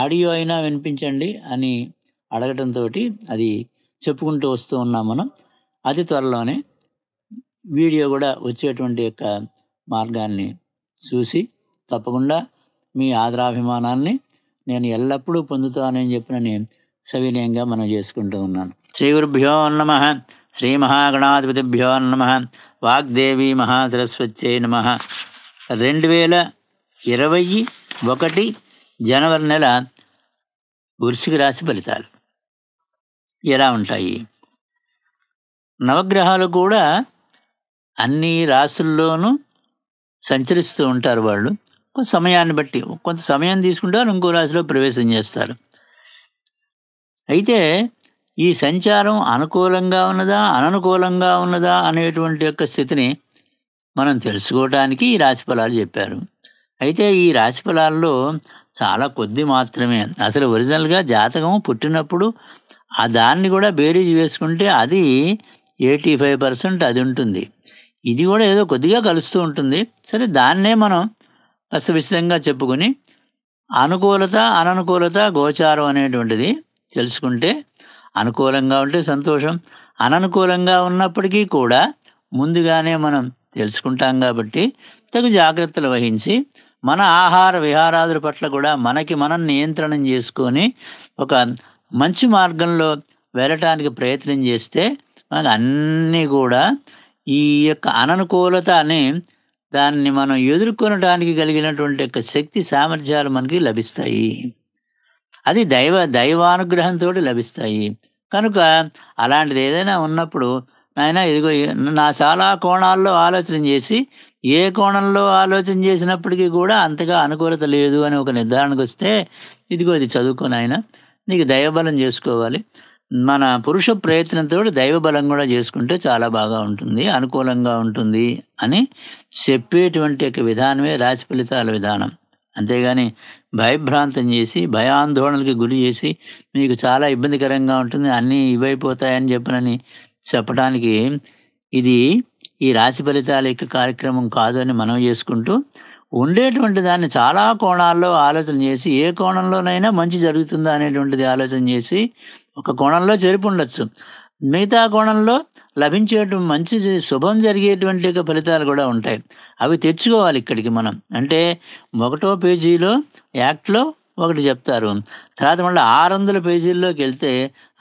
audio అయినా వినిపించండి అని అడగటంతో అది చెప్పుకుంటూ వస్తూ ఉన్నాం మనం అతి త్వరలోనే వీడియో కూడా వచ్చేటువంటి యొక్క మార్గాన్ని చూసి తప్పకుండా మీ ఆదరాభిమానాన్ని నేను ఎల్లప్పుడూ పొందుతానని చెప్పినని సవినయంగా మనం చేసుకుంటూ ఉన్నాను శ్రీ గురుభ్యో నమ శ్రీ మహాగణాధిపతిభ్యో నమ వాగ్దేవి మహాసరస్వత్యై నమ రెండు వేల ఇరవై ఒకటి జనవరి నెల వృషిక రాశి ఫలితాలు ఎలా ఉంటాయి నవగ్రహాలు కూడా అన్ని రాసుల్లోనూ సంచరిస్తూ ఉంటారు వాళ్ళు కొంత సమయాన్ని బట్టి కొంత సమయం తీసుకుంటారు ఇంకో రాశిలో ప్రవేశం చేస్తారు అయితే ఈ సంచారం అనుకూలంగా ఉన్నదా అననుకూలంగా ఉన్నదా అనేటువంటి యొక్క స్థితిని మనం తెలుసుకోవడానికి ఈ రాశి ఫలాలు చెప్పారు అయితే ఈ రాశి ఫలాల్లో చాలా కొద్ది మాత్రమే అసలు ఒరిజినల్గా జాతకం పుట్టినప్పుడు ఆ దాన్ని కూడా బేరీజ్ వేసుకుంటే అది ఎయిటీ ఫైవ్ పర్సెంట్ అది ఉంటుంది ఇది కూడా ఏదో కొద్దిగా కలుస్తూ ఉంటుంది సరే దాన్నే మనం అస్తవిస్తయంగా చెప్పుకొని అనుకూలత అననుకూలత గోచారం అనేటువంటిది తెలుసుకుంటే అనుకూలంగా ఉంటే సంతోషం అననుకూలంగా ఉన్నప్పటికీ కూడా ముందుగానే మనం తెలుసుకుంటాం కాబట్టి తగు జాగ్రత్తలు వహించి మన ఆహార విహారాదుల పట్ల కూడా మనకి మనం నియంత్రణం చేసుకొని ఒక మంచి మార్గంలో వెళ్ళటానికి ప్రయత్నం చేస్తే మనకు అన్నీ కూడా ఈ యొక్క అననుకూలత అని దాన్ని మనం ఎదుర్కొనడానికి కలిగినటువంటి యొక్క శక్తి సామర్థ్యాలు మనకి లభిస్తాయి అది దైవ దైవానుగ్రహంతో లభిస్తాయి కనుక అలాంటిది ఏదైనా ఉన్నప్పుడు నాయన ఇదిగో నా చాలా కోణాల్లో ఆలోచన చేసి ఏ కోణంలో ఆలోచన చేసినప్పటికీ కూడా అంతగా అనుకూలత లేదు అని ఒక నిర్ధారణకు వస్తే ఇదిగో ఇది చదువుకొని ఆయన నీకు దైవబలం చేసుకోవాలి మన పురుష ప్రయత్నంతో దైవబలం కూడా చేసుకుంటే చాలా బాగా ఉంటుంది అనుకూలంగా ఉంటుంది అని చెప్పేటువంటి యొక్క విధానమే రాశి ఫలితాల విధానం అంతేగాని భయభ్రాంతం చేసి భయాందోళనలకు గురి చేసి మీకు చాలా ఇబ్బందికరంగా ఉంటుంది అన్నీ ఇవైపోతాయని చెప్పనని చెప్పడానికి ఇది ఈ రాశి ఫలితాల యొక్క కార్యక్రమం కాదు అని మనం చేసుకుంటూ ఉండేటువంటి దాన్ని చాలా కోణాల్లో ఆలోచన చేసి ఏ కోణంలోనైనా మంచి జరుగుతుందా అనేటువంటిది ఆలోచన చేసి ఒక కోణంలో చేరుపు ఉండొచ్చు మిగతా కోణంలో లభించేట మంచి శుభం జరిగేటువంటి ఫలితాలు కూడా ఉంటాయి అవి తెచ్చుకోవాలి ఇక్కడికి మనం అంటే ఒకటో పేజీలో యాక్ట్లో ఒకటి చెప్తారు తర్వాత మళ్ళీ ఆరు వందల పేజీల్లోకి వెళ్తే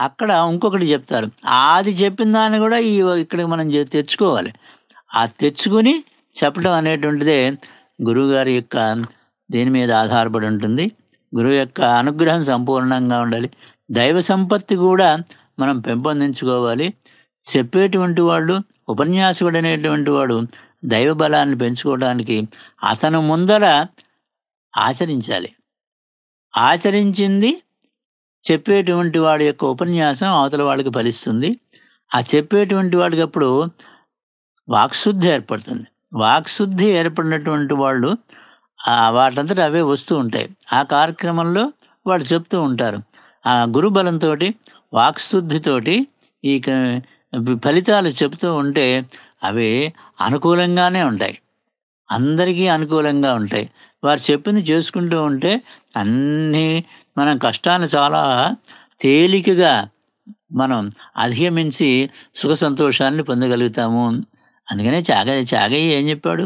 అక్కడ ఇంకొకటి చెప్తారు అది చెప్పిన దాన్ని కూడా ఈ ఇక్కడ మనం తెచ్చుకోవాలి ఆ తెచ్చుకుని చెప్పడం అనేటువంటిదే గురువుగారి యొక్క దీని మీద ఆధారపడి ఉంటుంది గురువు యొక్క అనుగ్రహం సంపూర్ణంగా ఉండాలి దైవ సంపత్తి కూడా మనం పెంపొందించుకోవాలి చెప్పేటువంటి వాళ్ళు ఉపన్యాసకుడు అనేటువంటి వాడు దైవ బలాన్ని పెంచుకోవడానికి అతను ముందర ఆచరించాలి ఆచరించింది చెప్పేటువంటి వాడి యొక్క ఉపన్యాసం అవతల వాళ్ళకి ఫలిస్తుంది ఆ చెప్పేటువంటి వాడికి అప్పుడు వాక్శుద్ధి ఏర్పడుతుంది వాక్శుద్ధి ఏర్పడినటువంటి వాళ్ళు వాటంతట అవే వస్తూ ఉంటాయి ఆ కార్యక్రమంలో వాళ్ళు చెప్తూ ఉంటారు ఆ గురుబలంతో వాక్శుద్ధితోటి ఈ ఫలితాలు చెప్తూ ఉంటే అవి అనుకూలంగానే ఉంటాయి అందరికీ అనుకూలంగా ఉంటాయి వారు చెప్పింది చేసుకుంటూ ఉంటే అన్నీ మనం కష్టాన్ని చాలా తేలికగా మనం అధిగమించి సుఖ సంతోషాన్ని పొందగలుగుతాము అందుకనే చాగ చాగయ్య ఏం చెప్పాడు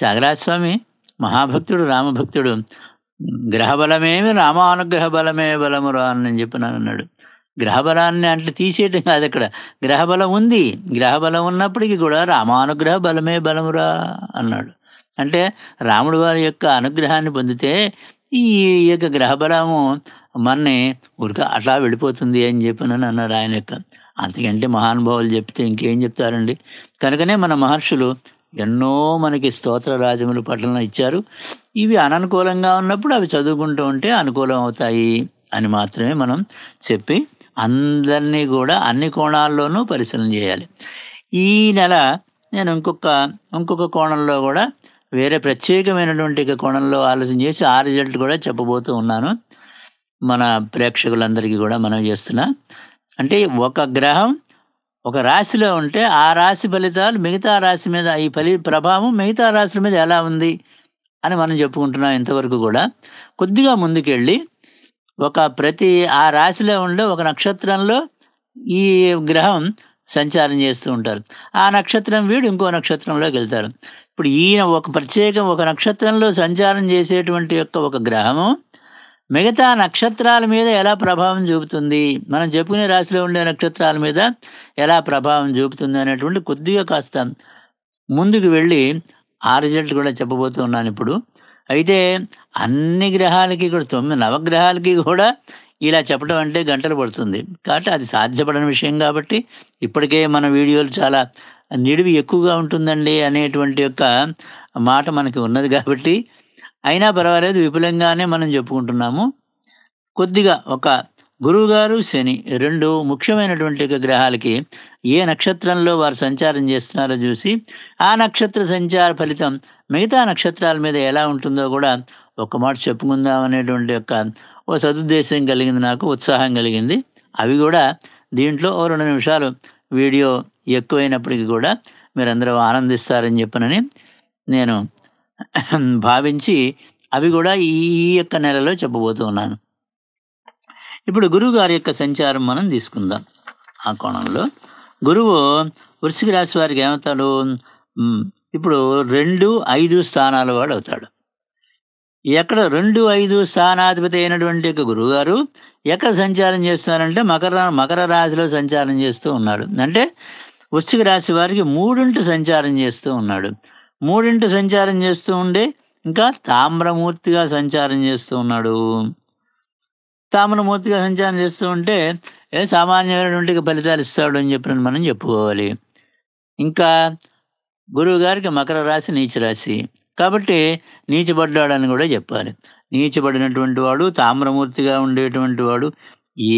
చాగరాజస్వామి మహాభక్తుడు రామభక్తుడు గ్రహబలమేమి రామానుగ్రహ బలమే బలము రా అని చెప్పినాను అన్నాడు గ్రహబలాన్ని అంటే తీసేయటం కాదు అక్కడ గ్రహబలం ఉంది గ్రహబలం ఉన్నప్పటికీ కూడా రామానుగ్రహ బలమే బలమురా అన్నాడు అంటే రాముడు వారి యొక్క అనుగ్రహాన్ని పొందితే ఈ యొక్క గ్రహబలము మనని ఉరిక అట్లా వెళ్ళిపోతుంది అని చెప్పిన అన్నారు ఆయన యొక్క అంతకంటే మహానుభావులు చెప్తే ఇంకేం చెప్తారండి కనుకనే మన మహర్షులు ఎన్నో మనకి స్తోత్ర రాజములు పఠనం ఇచ్చారు ఇవి అననుకూలంగా ఉన్నప్పుడు అవి చదువుకుంటూ ఉంటే అనుకూలం అవుతాయి అని మాత్రమే మనం చెప్పి అందరినీ కూడా అన్ని కోణాల్లోనూ పరిశీలన చేయాలి ఈ నెల నేను ఇంకొక ఇంకొక కోణంలో కూడా వేరే ప్రత్యేకమైనటువంటి కోణంలో ఆలోచన చేసి ఆ రిజల్ట్ కూడా చెప్పబోతూ ఉన్నాను మన ప్రేక్షకులందరికీ కూడా మనం చేస్తున్నా అంటే ఒక గ్రహం ఒక రాశిలో ఉంటే ఆ రాశి ఫలితాలు మిగతా రాశి మీద ఈ ఫలి ప్రభావం మిగతా రాశుల మీద ఎలా ఉంది అని మనం చెప్పుకుంటున్నాం ఇంతవరకు కూడా కొద్దిగా ముందుకెళ్ళి ఒక ప్రతి ఆ రాశిలో ఉండే ఒక నక్షత్రంలో ఈ గ్రహం సంచారం చేస్తూ ఉంటారు ఆ నక్షత్రం వీడు ఇంకో నక్షత్రంలోకి వెళ్తారు ఇప్పుడు ఈయన ఒక ప్రత్యేకం ఒక నక్షత్రంలో సంచారం చేసేటువంటి యొక్క ఒక గ్రహము మిగతా నక్షత్రాల మీద ఎలా ప్రభావం చూపుతుంది మనం చెప్పుకునే రాశిలో ఉండే నక్షత్రాల మీద ఎలా ప్రభావం చూపుతుంది అనేటువంటి కొద్దిగా కాస్త ముందుకు వెళ్ళి ఆ రిజల్ట్ కూడా చెప్పబోతున్నాను ఇప్పుడు అయితే అన్ని గ్రహాలకి కూడా తొమ్మిది నవగ్రహాలకి కూడా ఇలా చెప్పడం అంటే గంటలు పడుతుంది కాబట్టి అది సాధ్యపడని విషయం కాబట్టి ఇప్పటికే మన వీడియోలు చాలా నిడివి ఎక్కువగా ఉంటుందండి అనేటువంటి యొక్క మాట మనకి ఉన్నది కాబట్టి అయినా పర్వాలేదు విపులంగానే మనం చెప్పుకుంటున్నాము కొద్దిగా ఒక గురువుగారు శని రెండు ముఖ్యమైనటువంటి గ్రహాలకి ఏ నక్షత్రంలో వారు సంచారం చేస్తున్నారో చూసి ఆ నక్షత్ర సంచార ఫలితం మిగతా నక్షత్రాల మీద ఎలా ఉంటుందో కూడా ఒక మాట చెప్పుకుందాం అనేటువంటి యొక్క ఓ సదుద్దేశం కలిగింది నాకు ఉత్సాహం కలిగింది అవి కూడా దీంట్లో ఓ రెండు నిమిషాలు వీడియో ఎక్కువైనప్పటికీ కూడా మీరందరూ ఆనందిస్తారని చెప్పనని నేను భావించి అవి కూడా ఈ యొక్క నెలలో చెప్పబోతున్నాను ఇప్పుడు గురువు గారి యొక్క సంచారం మనం తీసుకుందాం ఆ కోణంలో గురువు వృషిక రాశి వారికి ఏమవుతాడు ఇప్పుడు రెండు ఐదు స్థానాల వాడు అవుతాడు ఎక్కడ రెండు ఐదు స్థానాధిపతి అయినటువంటి యొక్క గురువుగారు ఎక్కడ సంచారం చేస్తున్నారంటే మకర మకర రాశిలో సంచారం చేస్తూ ఉన్నాడు అంటే వృశ్చిక రాశి వారికి మూడింటి సంచారం చేస్తూ ఉన్నాడు మూడింటి సంచారం చేస్తూ ఉండే ఇంకా తామ్రమూర్తిగా సంచారం చేస్తూ ఉన్నాడు తామను మూర్తిగా సంచారం చేస్తూ ఉంటే ఏ సామాన్యమైనటువంటి ఫలితాలు ఇస్తాడు అని చెప్పిన మనం చెప్పుకోవాలి ఇంకా గురువు గారికి మకర రాశి నీచ రాశి కాబట్టి నీచబడ్డాడని కూడా చెప్పాలి నీచబడినటువంటి వాడు తామ్రమూర్తిగా ఉండేటువంటి వాడు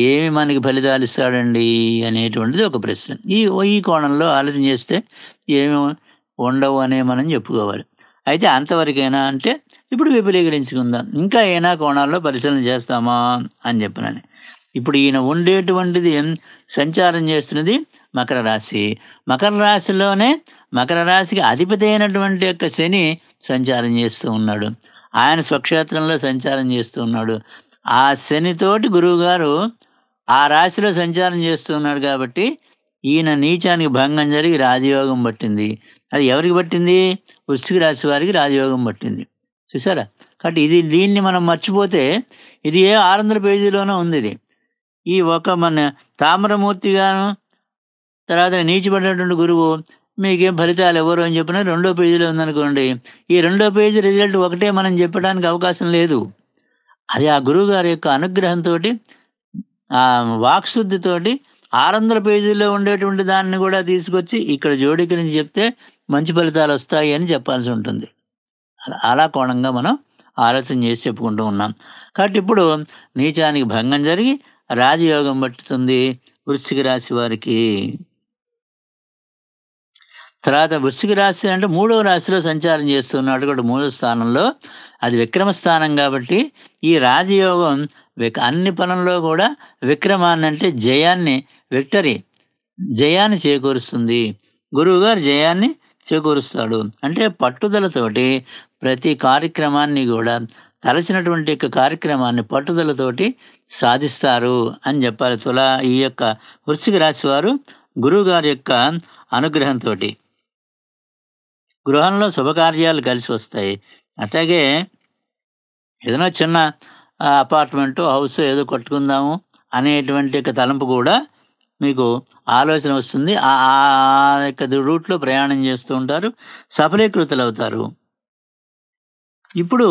ఏమి మనకి ఫలితాలు ఇస్తాడండి అనేటువంటిది ఒక ప్రశ్న ఈ ఈ కోణంలో ఆలోచన చేస్తే ఏమి ఉండవు అనే మనం చెప్పుకోవాలి అయితే అంతవరకైనా అంటే ఇప్పుడు విపులీకరించుకుందాం ఇంకా ఏనా కోణాల్లో పరిశీలన చేస్తామా అని చెప్పినని ఇప్పుడు ఈయన ఉండేటువంటిది సంచారం చేస్తున్నది మకర రాశి మకర రాశిలోనే మకర రాశికి అధిపతి అయినటువంటి యొక్క శని సంచారం చేస్తూ ఉన్నాడు ఆయన స్వక్షేత్రంలో సంచారం చేస్తూ ఉన్నాడు ఆ శనితోటి గురువుగారు ఆ రాశిలో సంచారం చేస్తూ ఉన్నాడు కాబట్టి ఈయన నీచానికి భంగం జరిగి రాజయోగం పట్టింది అది ఎవరికి పట్టింది వృష్టికి రాసి వారికి రాజయోగం పట్టింది చూసారా కాబట్టి ఇది దీన్ని మనం మర్చిపోతే ఇది ఏ ఆరు వందల పేజీలోనే ఉంది ఇది ఈ ఒక మన తామరమూర్తిగాను గాను తర్వాత నీచిపడినటువంటి గురువు మీకేం ఫలితాలు ఎవరు అని చెప్పిన రెండో పేజీలో ఉందనుకోండి ఈ రెండో పేజీ రిజల్ట్ ఒకటే మనం చెప్పడానికి అవకాశం లేదు అది ఆ గురువు గారి యొక్క అనుగ్రహంతో ఆ వాక్శుద్ధితోటి ఆరు వందల పేజీల్లో ఉండేటువంటి దాన్ని కూడా తీసుకొచ్చి ఇక్కడ జోడికరించి చెప్తే మంచి ఫలితాలు వస్తాయి అని చెప్పాల్సి ఉంటుంది అలా కోణంగా మనం ఆలోచన చేసి చెప్పుకుంటూ ఉన్నాం కాబట్టి ఇప్పుడు నీచానికి భంగం జరిగి రాజయోగం పట్టుతుంది వృశ్చిక రాశి వారికి తర్వాత వృశ్చిక రాశి అంటే మూడవ రాశిలో సంచారం చేస్తున్నాడు కూడా మూడో స్థానంలో అది విక్రమ స్థానం కాబట్టి ఈ రాజయోగం అన్ని పనుల్లో కూడా విక్రమాన్ని అంటే జయాన్ని విక్టరీ జయాన్ని చేకూరుస్తుంది గురువుగారు జయాన్ని చేకూరుస్తాడు అంటే పట్టుదలతోటి ప్రతి కార్యక్రమాన్ని కూడా తలచినటువంటి యొక్క కార్యక్రమాన్ని పట్టుదలతోటి సాధిస్తారు అని చెప్పాలి తులా ఈ యొక్క వృషిక రాశి వారు గురువుగారి యొక్క అనుగ్రహంతో గృహంలో శుభకార్యాలు కలిసి వస్తాయి అట్లాగే ఏదైనా చిన్న అపార్ట్మెంటు హౌస్ ఏదో కట్టుకుందాము అనేటువంటి యొక్క తలంపు కూడా మీకు ఆలోచన వస్తుంది ఆ యొక్క రూట్లో ప్రయాణం చేస్తూ ఉంటారు సఫలీకృతులు అవుతారు ఇప్పుడు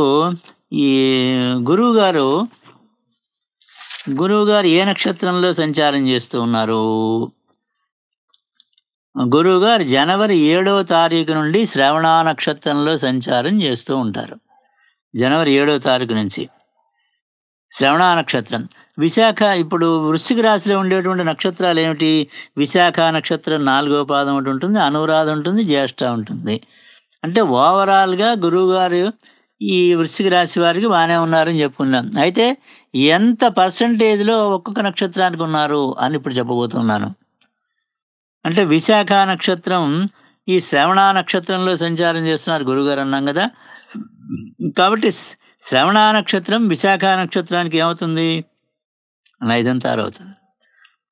ఈ గురువు గారు గురువు గారు ఏ నక్షత్రంలో సంచారం చేస్తూ ఉన్నారు గురువు గారు జనవరి ఏడవ తారీఖు నుండి శ్రవణ నక్షత్రంలో సంచారం చేస్తూ ఉంటారు జనవరి ఏడవ తారీఖు నుంచి శ్రవణ నక్షత్రం విశాఖ ఇప్పుడు వృశ్చిక రాశిలో ఉండేటువంటి నక్షత్రాలు ఏమిటి విశాఖ నక్షత్రం నాలుగో పాదం ఒకటి ఉంటుంది అనురాధ ఉంటుంది జ్యేష్ఠ ఉంటుంది అంటే ఓవరాల్గా గురువుగారు ఈ వృశ్చిక రాశి వారికి బాగానే ఉన్నారని చెప్పుకున్నాం అయితే ఎంత పర్సంటేజ్లో ఒక్కొక్క నక్షత్రానికి ఉన్నారు అని ఇప్పుడు చెప్పబోతున్నాను అంటే విశాఖ నక్షత్రం ఈ శ్రవణ నక్షత్రంలో సంచారం చేస్తున్నారు గురుగారు అన్నాం కదా కాబట్టి శ్రవణ నక్షత్రం విశాఖ నక్షత్రానికి ఏమవుతుంది నైదంతారు అవుతుంది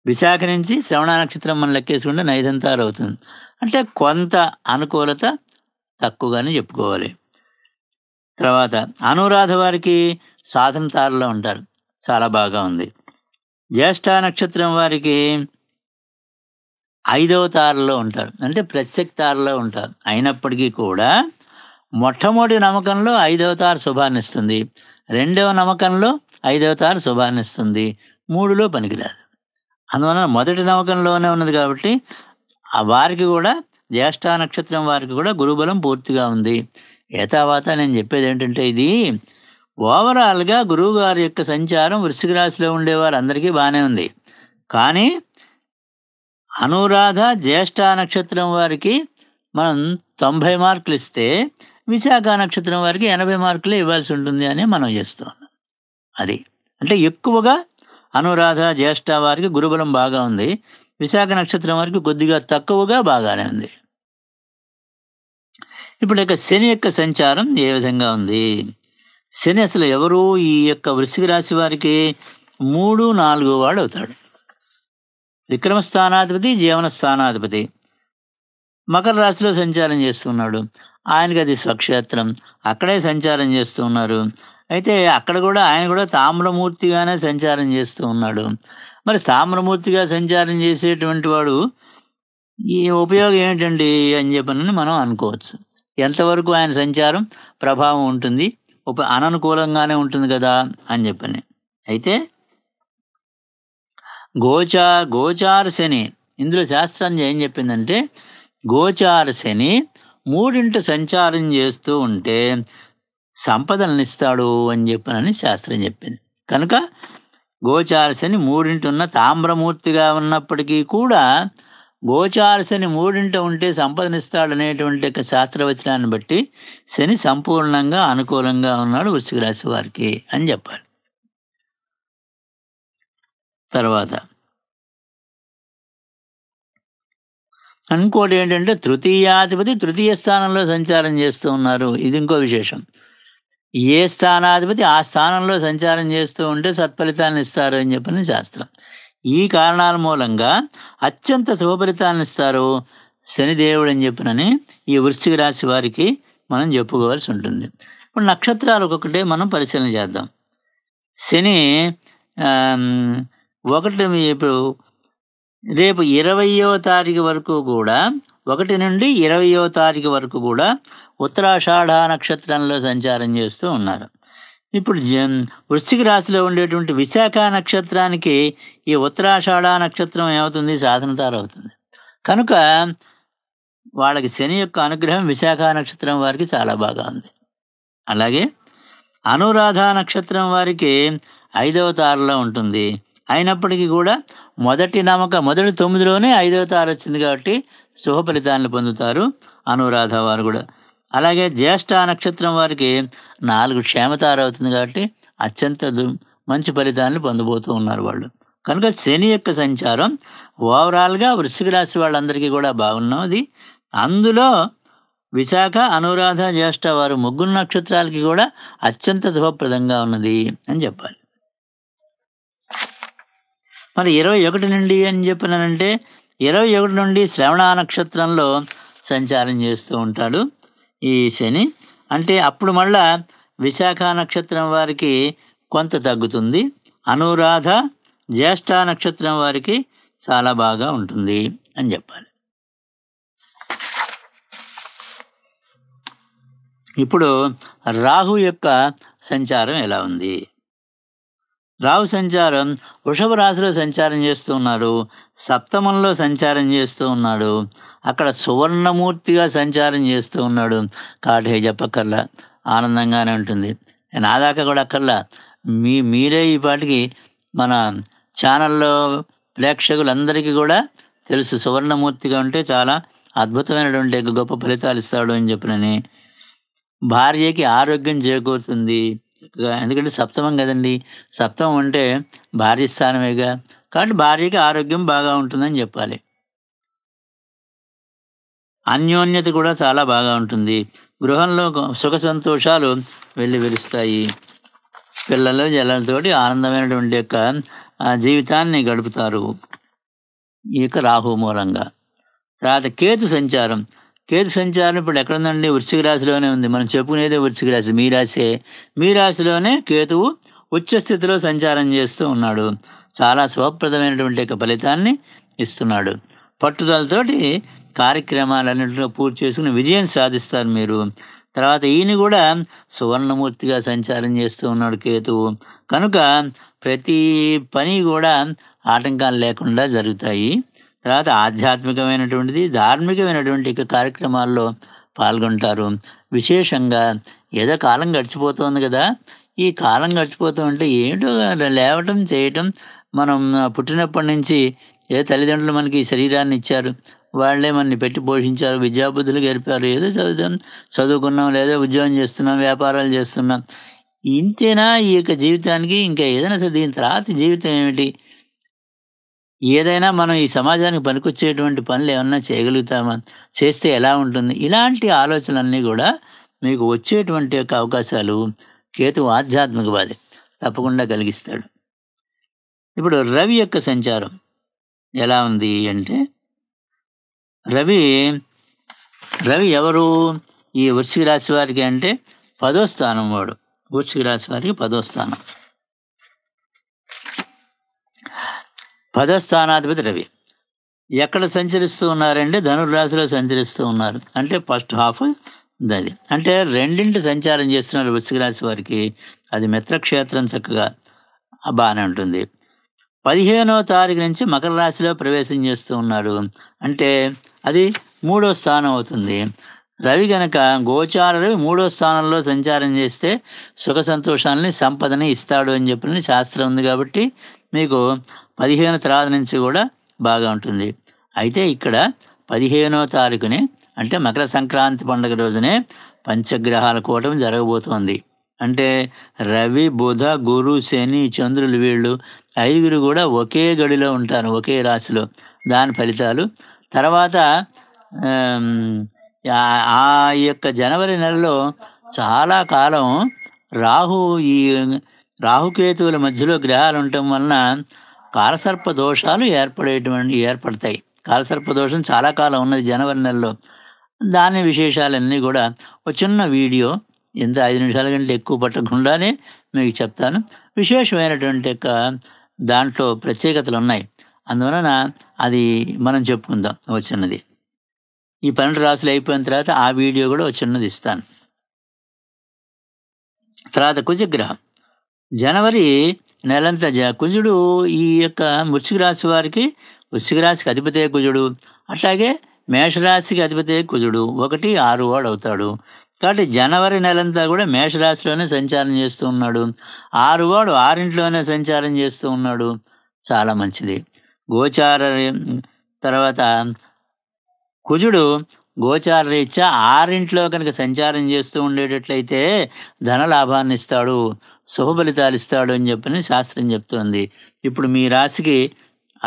విశాఖ నుంచి శ్రవణ నక్షత్రం మనం లెక్కేసుకుంటే నైదంతారు అవుతుంది అంటే కొంత అనుకూలత తక్కువగానే చెప్పుకోవాలి తర్వాత అనురాధ వారికి సాధన తారలో ఉంటారు చాలా బాగా ఉంది జ్యేష్ఠ నక్షత్రం వారికి ఐదవ తారలో ఉంటారు అంటే ప్రత్యక్ తారలో ఉంటారు అయినప్పటికీ కూడా మొట్టమొదటి నమ్మకంలో ఐదవ తార శుభాన్నిస్తుంది రెండవ నమ్మకంలో ఐదవ తార శుభాన్నిస్తుంది మూడులో పనికిరాదు అందువలన మొదటి నమ్మకంలోనే ఉన్నది కాబట్టి ఆ వారికి కూడా జ్యేష్ఠ నక్షత్రం వారికి కూడా గురుబలం పూర్తిగా ఉంది యథావాత నేను చెప్పేది ఏంటంటే ఇది ఓవరాల్గా గురువు గారి యొక్క సంచారం వృశ్చిక రాశిలో ఉండేవారు అందరికీ బాగానే ఉంది కానీ అనురాధ జ్యేష్ఠ నక్షత్రం వారికి మనం తొంభై మార్కులు ఇస్తే విశాఖ నక్షత్రం వారికి ఎనభై మార్కులే ఇవ్వాల్సి ఉంటుంది అని మనం చేస్తూ ఉన్నాం అది అంటే ఎక్కువగా అనురాధ జ్యేష్ఠ వారికి గురుబలం బాగా ఉంది విశాఖ నక్షత్రం వారికి కొద్దిగా తక్కువగా బాగానే ఉంది ఇప్పుడు యొక్క శని యొక్క సంచారం ఏ విధంగా ఉంది శని అసలు ఎవరు ఈ యొక్క వృశ్చిక రాశి వారికి మూడు నాలుగు వాడు అవుతాడు విక్రమ స్థానాధిపతి జీవన స్థానాధిపతి మకర రాశిలో సంచారం చేస్తున్నాడు ఆయనకి అది స్వక్షేత్రం అక్కడే సంచారం చేస్తూ ఉన్నారు అయితే అక్కడ కూడా ఆయన కూడా తామ్రమూర్తిగానే సంచారం చేస్తూ ఉన్నాడు మరి తామ్రమూర్తిగా సంచారం చేసేటువంటి వాడు ఈ ఉపయోగం ఏంటండి అని చెప్పనని మనం అనుకోవచ్చు ఎంతవరకు ఆయన సంచారం ప్రభావం ఉంటుంది ఉప అననుకూలంగానే ఉంటుంది కదా అని చెప్పని అయితే గోచా గోచార శని ఇందులో శాస్త్రాన్ని ఏం చెప్పిందంటే గోచార శని మూడింట సంచారం చేస్తూ ఉంటే సంపదలను ఇస్తాడు అని చెప్పనని శాస్త్రం చెప్పింది కనుక గోచారశని మూడింటి ఉన్న తామ్రమూర్తిగా ఉన్నప్పటికీ కూడా గోచారశని మూడింట ఉంటే అనేటువంటి యొక్క శాస్త్రవచనాన్ని బట్టి శని సంపూర్ణంగా అనుకూలంగా ఉన్నాడు వృశ్చిక రాశి వారికి అని చెప్పాలి తర్వాత ఇంకోటి ఏంటంటే తృతీయాధిపతి తృతీయ స్థానంలో సంచారం చేస్తూ ఉన్నారు ఇది ఇంకో విశేషం ఏ స్థానాధిపతి ఆ స్థానంలో సంచారం చేస్తూ ఉంటే సత్ఫలితాన్ని ఇస్తారు అని చెప్పిన శాస్త్రం ఈ కారణాల మూలంగా అత్యంత ఫలితాన్ని ఇస్తారు శనిదేవుడు అని చెప్పినని ఈ వృశ్చిక రాశి వారికి మనం చెప్పుకోవాల్సి ఉంటుంది ఇప్పుడు నక్షత్రాలు ఒక్కొక్కటే మనం పరిశీలన చేద్దాం శని ఒకటి ఇప్పుడు రేపు ఇరవయో తారీఖు వరకు కూడా ఒకటి నుండి ఇరవయో తారీఖు వరకు కూడా ఉత్తరాషాఢ నక్షత్రంలో సంచారం చేస్తూ ఉన్నారు ఇప్పుడు వృశ్చిక రాశిలో ఉండేటువంటి విశాఖ నక్షత్రానికి ఈ ఉత్తరాషాఢ నక్షత్రం ఏమవుతుంది సాధనతారు అవుతుంది కనుక వాళ్ళకి శని యొక్క అనుగ్రహం విశాఖ నక్షత్రం వారికి చాలా బాగా ఉంది అలాగే అనురాధ నక్షత్రం వారికి ఐదవ తారలో ఉంటుంది అయినప్పటికీ కూడా మొదటి నమ్మక మొదటి తొమ్మిదిలోనే ఐదవ తార వచ్చింది కాబట్టి శుభ ఫలితాలను పొందుతారు అనురాధ వారు కూడా అలాగే జ్యేష్ఠ నక్షత్రం వారికి నాలుగు క్షేమతార అవుతుంది కాబట్టి అత్యంత మంచి ఫలితాలను పొందబోతూ ఉన్నారు వాళ్ళు కనుక శని యొక్క సంచారం ఓవరాల్గా వృశ్చిక రాశి వాళ్ళందరికీ కూడా బాగున్నది అందులో విశాఖ అనురాధ జ్యేష్ఠ వారు ముగ్గురు నక్షత్రాలకి కూడా అత్యంత శుభప్రదంగా ఉన్నది అని చెప్పాలి మరి ఇరవై ఒకటి నుండి అని చెప్పినానంటే ఇరవై ఒకటి నుండి శ్రవణ నక్షత్రంలో సంచారం చేస్తూ ఉంటాడు ఈ శని అంటే అప్పుడు మళ్ళా విశాఖ నక్షత్రం వారికి కొంత తగ్గుతుంది అనురాధ జ్యేష్ఠ నక్షత్రం వారికి చాలా బాగా ఉంటుంది అని చెప్పాలి ఇప్పుడు రాహు యొక్క సంచారం ఎలా ఉంది రాహు సంచారం వృషభ రాశిలో సంచారం చేస్తూ ఉన్నాడు సప్తమంలో సంచారం చేస్తూ ఉన్నాడు అక్కడ సువర్ణమూర్తిగా సంచారం చేస్తూ ఉన్నాడు కాబట్టి చెప్పక్కర్లా ఆనందంగానే ఉంటుంది నా దాకా కూడా అక్కర్లా మీ మీరే ఈ పాటికి మన ఛానల్లో ప్రేక్షకులందరికీ కూడా తెలుసు సువర్ణమూర్తిగా ఉంటే చాలా అద్భుతమైనటువంటి గొప్ప ఫలితాలు ఇస్తాడు అని చెప్పినని భార్యకి ఆరోగ్యం చేకూరుతుంది ఎందుకంటే సప్తమం కదండి సప్తమం అంటే భార్య స్థానమేగా కాబట్టి భార్యకి ఆరోగ్యం బాగా ఉంటుందని చెప్పాలి అన్యోన్యత కూడా చాలా బాగా ఉంటుంది గృహంలో సుఖ సంతోషాలు వెళ్ళి వెలుస్తాయి పిల్లలు జలతోటి ఆనందమైనటువంటి యొక్క జీవితాన్ని గడుపుతారు ఈ యొక్క రాహు మూలంగా తర్వాత కేతు సంచారం కేతు సంచారం ఇప్పుడు ఎక్కడుందండి వృశ్చిక రాశిలోనే ఉంది మనం చెప్పుకునేది వృశ్చిక రాశి మీ రాశే మీ రాశిలోనే కేతువు ఉచ్చ స్థితిలో సంచారం చేస్తూ ఉన్నాడు చాలా శుభప్రదమైనటువంటి యొక్క ఫలితాన్ని ఇస్తున్నాడు పట్టుదలతోటి కార్యక్రమాలన్నింటిలో పూర్తి చేసుకుని విజయం సాధిస్తారు మీరు తర్వాత ఈయన కూడా సువర్ణమూర్తిగా సంచారం చేస్తూ ఉన్నాడు కేతువు కనుక ప్రతి పని కూడా ఆటంకాలు లేకుండా జరుగుతాయి తర్వాత ఆధ్యాత్మికమైనటువంటిది ధార్మికమైనటువంటి కార్యక్రమాల్లో పాల్గొంటారు విశేషంగా ఏదో కాలం గడిచిపోతుంది కదా ఈ కాలం గడిచిపోతూ ఉంటే ఏమిటో లేవటం చేయటం మనం పుట్టినప్పటి నుంచి ఏ తల్లిదండ్రులు మనకి శరీరాన్ని ఇచ్చారు వాళ్ళే మనని పెట్టి పోషించారు విద్యాబుద్ధులు గడిపారు ఏదో చదువుతాం చదువుకున్నాం లేదా ఉద్యోగం చేస్తున్నాం వ్యాపారాలు చేస్తున్నాం ఇంతేనా ఈ యొక్క జీవితానికి ఇంకా ఏదైనా దీని తర్వాత జీవితం ఏమిటి ఏదైనా మనం ఈ సమాజానికి పనికొచ్చేటువంటి పనులు ఏమన్నా చేయగలుగుతామా చేస్తే ఎలా ఉంటుంది ఇలాంటి ఆలోచనలన్నీ కూడా మీకు వచ్చేటువంటి యొక్క అవకాశాలు కేతు ఆధ్యాత్మికవాది తప్పకుండా కలిగిస్తాడు ఇప్పుడు రవి యొక్క సంచారం ఎలా ఉంది అంటే రవి రవి ఎవరు ఈ వృశ్చిక రాశి వారికి అంటే పదో స్థానం వాడు వృశ్చిక రాశి వారికి పదో స్థానం పదస్థానాధిపతి రవి ఎక్కడ సంచరిస్తూ ఉన్నారంటే ధనుర్రాశిలో సంచరిస్తూ ఉన్నారు అంటే ఫస్ట్ హాఫ్ దది అంటే రెండింటి సంచారం చేస్తున్నారు వృశ్చిక రాశి వారికి అది మిత్రక్షేత్రం చక్కగా బాగానే ఉంటుంది పదిహేనో తారీఖు నుంచి మకర రాశిలో ప్రవేశం చేస్తూ ఉన్నాడు అంటే అది మూడో స్థానం అవుతుంది రవి గనక గోచార రవి మూడో స్థానంలో సంచారం చేస్తే సుఖ సంతోషాలని సంపదని ఇస్తాడు అని చెప్పిన శాస్త్రం ఉంది కాబట్టి మీకు పదిహేను తర్వాత నుంచి కూడా బాగా ఉంటుంది అయితే ఇక్కడ పదిహేనో తారీఖునే అంటే మకర సంక్రాంతి పండుగ రోజునే పంచగ్రహాల కూటమి జరగబోతోంది అంటే రవి బుధ గురు శని చంద్రులు వీళ్ళు ఐదుగురు కూడా ఒకే గడిలో ఉంటారు ఒకే రాశిలో దాని ఫలితాలు తర్వాత ఆ యొక్క జనవరి నెలలో చాలా కాలం రాహు ఈ రాహుకేతువుల మధ్యలో గ్రహాలు ఉండటం వలన కాలసర్ప దోషాలు ఏర్పడేటువంటి ఏర్పడతాయి కాలసర్ప దోషం చాలా కాలం ఉన్నది జనవరి నెలలో దాని విశేషాలన్నీ కూడా ఒక చిన్న వీడియో ఎంత ఐదు నిమిషాల కంటే ఎక్కువ పట్టకుండానే మీకు చెప్తాను విశేషమైనటువంటి యొక్క దాంట్లో ప్రత్యేకతలు ఉన్నాయి అందువలన అది మనం చెప్పుకుందాం ఒక చిన్నది ఈ పన్నెండు రాసులు అయిపోయిన తర్వాత ఆ వీడియో కూడా ఒక చిన్నది ఇస్తాను తర్వాత కుజగ్రహం జనవరి నెలంతా జ కుజుడు ఈ యొక్క వృశ్చిక రాశి వారికి వృశ్చిక రాశికి అధిపతి కుజుడు అట్లాగే మేషరాశికి అధిపతి కుజుడు ఒకటి ఆరు వాడు అవుతాడు కాబట్టి జనవరి నెలంతా కూడా మేషరాశిలోనే సంచారం చేస్తూ ఉన్నాడు ఆరు వాడు ఆరింట్లోనే సంచారం చేస్తూ ఉన్నాడు చాలా మంచిది గోచార తర్వాత కుజుడు గోచారరీత్యా ఆరింట్లో కనుక సంచారం చేస్తూ ఉండేటట్లయితే ధన లాభాన్ని ఇస్తాడు శుభఫలితాలు ఇస్తాడు అని చెప్పని శాస్త్రం చెప్తోంది ఇప్పుడు మీ రాశికి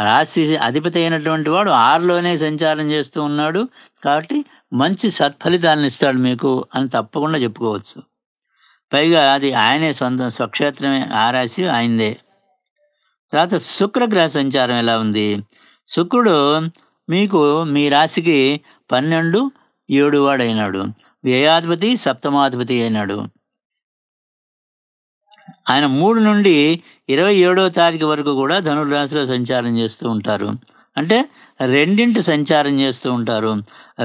రాశి అధిపతి అయినటువంటి వాడు ఆరులోనే సంచారం చేస్తూ ఉన్నాడు కాబట్టి మంచి సత్ఫలితాలను ఇస్తాడు మీకు అని తప్పకుండా చెప్పుకోవచ్చు పైగా అది ఆయనే సొంతం స్వక్షేత్రమే ఆ రాశి ఆయనదే తర్వాత శుక్రగ్రహ సంచారం ఎలా ఉంది శుక్రుడు మీకు మీ రాశికి పన్నెండు ఏడువాడైనాడు వ్యయాధిపతి సప్తమాధిపతి అయినాడు ఆయన మూడు నుండి ఇరవై ఏడో తారీఖు వరకు కూడా రాశిలో సంచారం చేస్తూ ఉంటారు అంటే రెండింటి సంచారం చేస్తూ ఉంటారు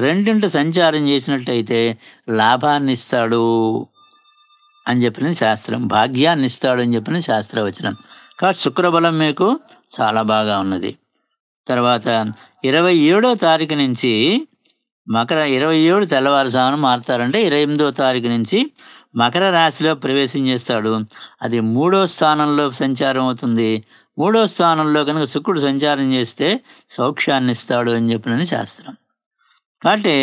రెండింటి సంచారం చేసినట్టయితే లాభాన్ని ఇస్తాడు అని చెప్పిన శాస్త్రం భాగ్యాన్ని ఇస్తాడు అని చెప్పిన శాస్త్రవచనం కాబట్టి శుక్రబలం మీకు చాలా బాగా ఉన్నది తర్వాత ఇరవై ఏడో తారీఖు నుంచి మకర ఇరవై ఏడు తెల్లవారుజామున మారుతారంటే ఇరవై ఎనిమిదో తారీఖు నుంచి మకర రాశిలో ప్రవేశం చేస్తాడు అది మూడో స్థానంలో సంచారం అవుతుంది మూడో స్థానంలో కనుక శుక్రుడు సంచారం చేస్తే సౌఖ్యాన్ని ఇస్తాడు అని చెప్పినని శాస్త్రం కాబట్టి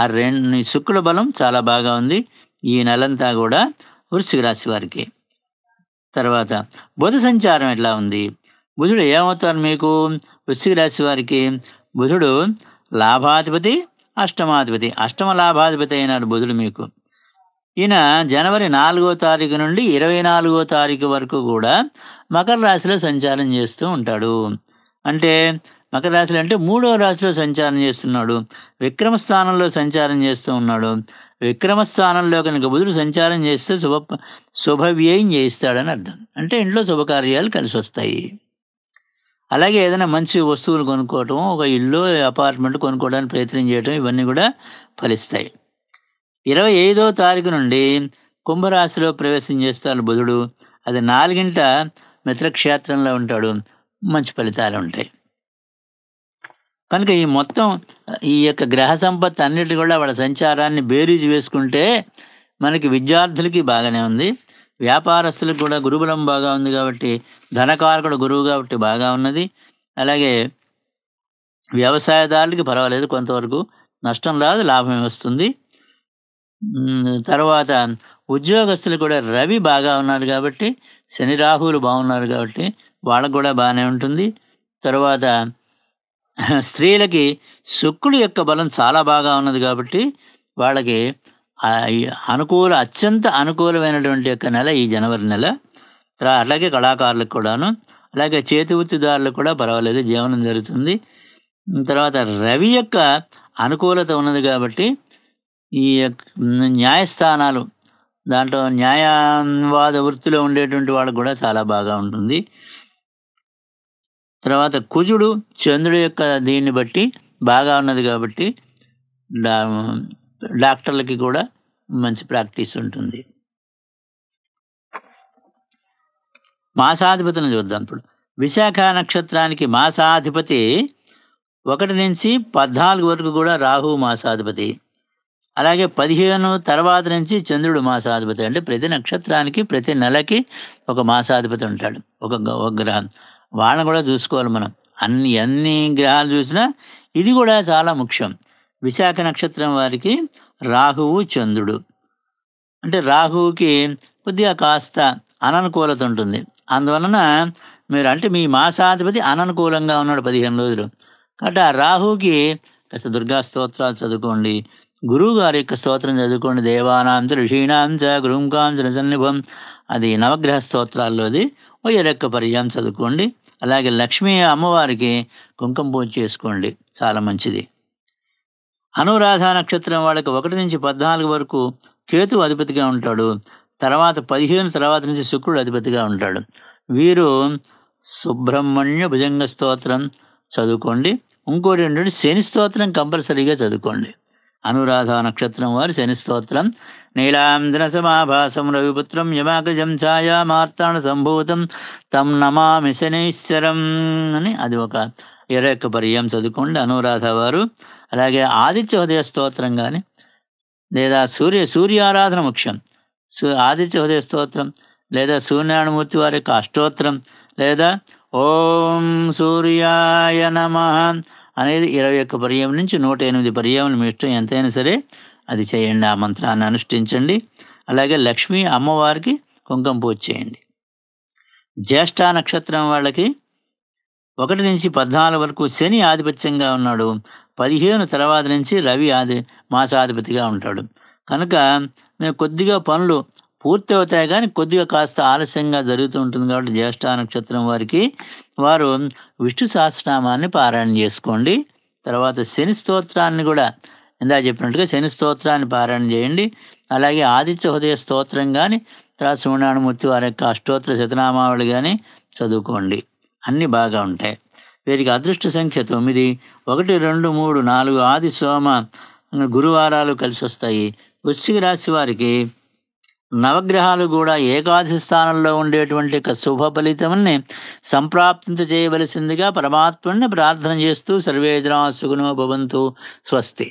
ఆ రెండు శుక్రుల బలం చాలా బాగా ఉంది ఈ నెలంతా కూడా వృశ్చిక రాశి వారికి తర్వాత బుధ సంచారం ఎట్లా ఉంది బుధుడు ఏమవుతారు మీకు వృశ్చిక రాశి వారికి బుధుడు లాభాధిపతి అష్టమాధిపతి అష్టమ లాభాధిపతి అయినాడు బుధుడు మీకు ఈయన జనవరి నాలుగో తారీఖు నుండి ఇరవై నాలుగో తారీఖు వరకు కూడా మకర రాశిలో సంచారం చేస్తూ ఉంటాడు అంటే మకర రాశిలో అంటే మూడో రాశిలో సంచారం చేస్తున్నాడు విక్రమ స్థానంలో సంచారం చేస్తూ ఉన్నాడు విక్రమ స్థానంలో కనుక బుధుడు సంచారం చేస్తే శుభ శుభవ్యయం చేయిస్తాడని అర్థం అంటే ఇంట్లో శుభకార్యాలు కలిసి వస్తాయి అలాగే ఏదైనా మంచి వస్తువులు కొనుక్కోవటం ఒక ఇల్లు అపార్ట్మెంట్ కొనుక్కోవడానికి ప్రయత్నం చేయటం ఇవన్నీ కూడా ఫలిస్తాయి ఇరవై ఐదో తారీఖు నుండి కుంభరాశిలో ప్రవేశం చేస్తాడు బుధుడు అది నాలుగింట మిత్రక్షేత్రంలో ఉంటాడు మంచి ఫలితాలు ఉంటాయి కనుక ఈ మొత్తం ఈ యొక్క గ్రహ సంపత్తి అన్నిటి కూడా వాళ్ళ సంచారాన్ని బేరీజ్ వేసుకుంటే మనకి విద్యార్థులకి బాగానే ఉంది వ్యాపారస్తులకు కూడా గురుబలం బాగా ఉంది కాబట్టి ధనకారకుడు గురువు కాబట్టి బాగా ఉన్నది అలాగే వ్యవసాయదారులకి పర్వాలేదు కొంతవరకు నష్టం రాదు లాభం వస్తుంది తర్వాత ఉద్యోగస్తులు కూడా రవి బాగా ఉన్నారు కాబట్టి శని రాహువులు బాగున్నారు కాబట్టి వాళ్ళకు కూడా బాగానే ఉంటుంది తర్వాత స్త్రీలకి శుక్రుడు యొక్క బలం చాలా బాగా ఉన్నది కాబట్టి వాళ్ళకి అనుకూల అత్యంత అనుకూలమైనటువంటి యొక్క నెల ఈ జనవరి నెల అలాగే కళాకారులకు కూడాను అలాగే చేతి వృత్తిదారులకు కూడా పర్వాలేదు జీవనం జరుగుతుంది తర్వాత రవి యొక్క అనుకూలత ఉన్నది కాబట్టి ఈ న్యాయస్థానాలు దాంట్లో న్యాయవాద వృత్తిలో ఉండేటువంటి వాళ్ళు కూడా చాలా బాగా ఉంటుంది తర్వాత కుజుడు చంద్రుడు యొక్క దీన్ని బట్టి బాగా ఉన్నది కాబట్టి డాక్టర్లకి కూడా మంచి ప్రాక్టీస్ ఉంటుంది మాసాధిపతిని చూద్దాం ఇప్పుడు విశాఖ నక్షత్రానికి మాసాధిపతి ఒకటి నుంచి పద్నాలుగు వరకు కూడా రాహు మాసాధిపతి అలాగే పదిహేను తర్వాత నుంచి చంద్రుడు మాసాధిపతి అంటే ప్రతి నక్షత్రానికి ప్రతి నెలకి ఒక మాసాధిపతి ఉంటాడు ఒక ఒక గ్రహం వాళ్ళని కూడా చూసుకోవాలి మనం అన్ని అన్ని గ్రహాలు చూసినా ఇది కూడా చాలా ముఖ్యం విశాఖ నక్షత్రం వారికి రాహువు చంద్రుడు అంటే రాహువుకి కొద్దిగా కాస్త అననుకూలత ఉంటుంది అందువలన మీరు అంటే మీ మాసాధిపతి అననుకూలంగా ఉన్నాడు పదిహేను రోజులు కాబట్టి ఆ రాహుకి కాస్త దుర్గా స్తోత్రాలు చదువుకోండి గురువు గారి యొక్క స్తోత్రం చదువుకోండి దేవానాంచ ఋషీణాంచ గృహంకాంచ సన్నిభం అది నవగ్రహ అది ఒయ్యరెక్క పర్యాం చదువుకోండి అలాగే లక్ష్మీ అమ్మవారికి కుంకుమ పూజ చేసుకోండి చాలా మంచిది అనురాధ నక్షత్రం వాళ్ళకి ఒకటి నుంచి పద్నాలుగు వరకు కేతు అధిపతిగా ఉంటాడు తర్వాత పదిహేను తర్వాత నుంచి శుక్రుడు అధిపతిగా ఉంటాడు వీరు సుబ్రహ్మణ్య భుజంగ స్తోత్రం చదువుకోండి ఇంకోటి ఏంటంటే శని స్తోత్రం కంపల్సరీగా చదువుకోండి అనురాధ నక్షత్రం వారి శని స్తోత్రం నీలాంధ్ర సమాభాసం రవిపుత్రం యమాకజం ఛాయా మార్తాణ సంభూతం తం నమామి శనీశ్వరం అని అది ఒక ఎరక్క పర్యం చదువుకోండి అనురాధ వారు అలాగే ఆదిత్య ఉదయ స్తోత్రం కానీ లేదా సూర్య సూర్యారాధన ముఖ్యం సూ ఆదిత్య ఉదయ స్తోత్రం లేదా సూర్యనారాయణమూర్తి వారి యొక్క అష్టోత్రం లేదా ఓం సూర్యాయ నమ అనేది ఇరవై ఒక్క పర్యాయం నుంచి నూట ఎనిమిది పర్యాయం మీ ఇష్టం ఎంతైనా సరే అది చేయండి ఆ మంత్రాన్ని అనుష్ఠించండి అలాగే లక్ష్మీ అమ్మవారికి కుంకుమ పూజ చేయండి జ్యేష్ఠ నక్షత్రం వాళ్ళకి ఒకటి నుంచి పద్నాలుగు వరకు శని ఆధిపత్యంగా ఉన్నాడు పదిహేను తర్వాత నుంచి రవి ఆది మాసాధిపతిగా ఉంటాడు కనుక మేము కొద్దిగా పనులు పూర్తి అవుతాయి కానీ కొద్దిగా కాస్త ఆలస్యంగా జరుగుతూ ఉంటుంది కాబట్టి జ్యేష్ఠ నక్షత్రం వారికి వారు విష్ణు సహస్రనామాన్ని పారాయణ చేసుకోండి తర్వాత శని స్తోత్రాన్ని కూడా ఇందా చెప్పినట్టుగా శని స్తోత్రాన్ని పారాయణ చేయండి అలాగే ఆదిత్య హృదయ స్తోత్రం కానీ తర్వాత సుమణానుమూర్తి వారి యొక్క అష్టోత్తర శతనామావళి కానీ చదువుకోండి అన్నీ బాగా ఉంటాయి వీరికి అదృష్ట సంఖ్య తొమ్మిది ఒకటి రెండు మూడు నాలుగు ఆది సోమ గురువారాలు కలిసి వస్తాయి వృశ్చిక రాశి వారికి నవగ్రహాలు కూడా ఏకాదశి స్థానంలో ఉండేటువంటి ఒక శుభ ఫలితముని సంప్రాప్తింత చేయవలసిందిగా పరమాత్మని ప్రార్థన చేస్తూ సర్వేద్రా సుగుణో భవంతు స్వస్తి